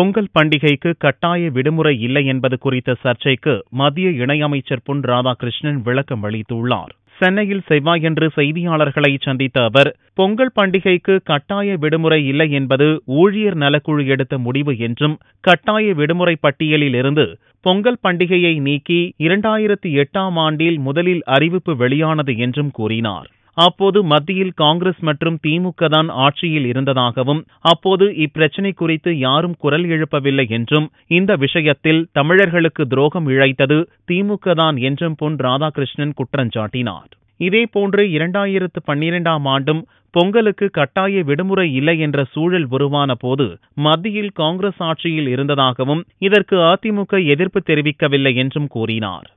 பொங்கல் பண்டிகைக்கு கட்டாய விடுமுறை இல்லை என்பது குறித்த சர்ச்சைக்கு மத்திய இணையமைச்சர் பொன் ராதாகிருஷ்ணன் விளக்கம் அளித்துள்ளார் சென்னையில் செவ்வாயன்று செய்தியாளர்களை சந்தித்த அவர் பொங்கல் பண்டிகைக்கு கட்டாய விடுமுறை இல்லை என்பது ஊழியர் நலக்குழு எடுத்த முடிவு என்றும் கட்டாய விடுமுறை பட்டியலில் இருந்து பொங்கல் பண்டிகையை நீக்கி இரண்டாயிரத்தி எட்டாம் ஆண்டில் முதலில் அறிவிப்பு வெளியானது என்றும் கூறினார் அப்போது மத்தியில் காங்கிரஸ் மற்றும் திமுக தான் ஆட்சியில் இருந்ததாகவும் அப்போது இப்பிரச்சினை குறித்து யாரும் குரல் எழுப்பவில்லை என்றும் இந்த விஷயத்தில் தமிழர்களுக்கு துரோகம் இழைத்தது திமுக தான் என்றும் பொன் ராதாகிருஷ்ணன் குற்றஞ்சாட்டினார் இதேபோன்று இரண்டாயிரத்து பன்னிரெண்டாம் ஆண்டும் பொங்கலுக்கு கட்டாய விடுமுறை இல்லை என்ற சூழல் உருவான போது மத்தியில் காங்கிரஸ் ஆட்சியில் இருந்ததாகவும் இதற்கு அதிமுக எதிர்ப்பு தெரிவிக்கவில்லை என்றும் கூறினார்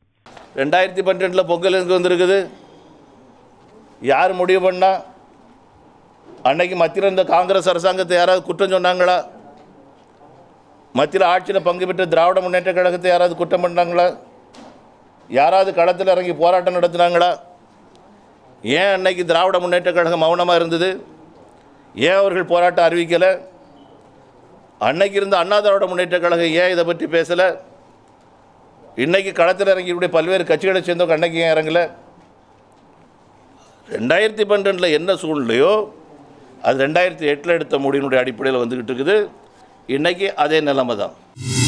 ரெண்டாயிரத்தி பன்னிரெண்டில் பொங்கல் எங்கே வந்திருக்குது யார் முடிவு பண்ணால் அன்னைக்கு மத்தியில் இருந்த காங்கிரஸ் அரசாங்கத்தை யாராவது குற்றம் சொன்னாங்களா மத்தியில் ஆட்சியில் பங்கு பெற்ற திராவிட முன்னேற்ற கழகத்தை யாராவது குற்றம் பண்ணாங்களா யாராவது களத்தில் இறங்கி போராட்டம் நடத்தினாங்களா ஏன் அன்னைக்கு திராவிட முன்னேற்ற கழகம் மௌனமாக இருந்தது ஏன் அவர்கள் போராட்டம் அறிவிக்கலை அன்னைக்கு இருந்த அண்ணா திராவிட முன்னேற்ற கழகம் ஏன் இதை பற்றி பேசலை இன்றைக்கி களத்தில் இறங்கியுடைய பல்வேறு கட்சிகளை சேர்ந்தவங்க அன்னைக்கு ஏன் இறங்கலை ரெண்டாயிரத்தி பன்னெண்டில் என்ன சூழ்நிலையோ அது ரெண்டாயிரத்தி எட்டில் எடுத்த முடியினுடைய அடிப்படையில் வந்துக்கிட்டு இருக்குது இன்றைக்கி அதே நிலைமை தான்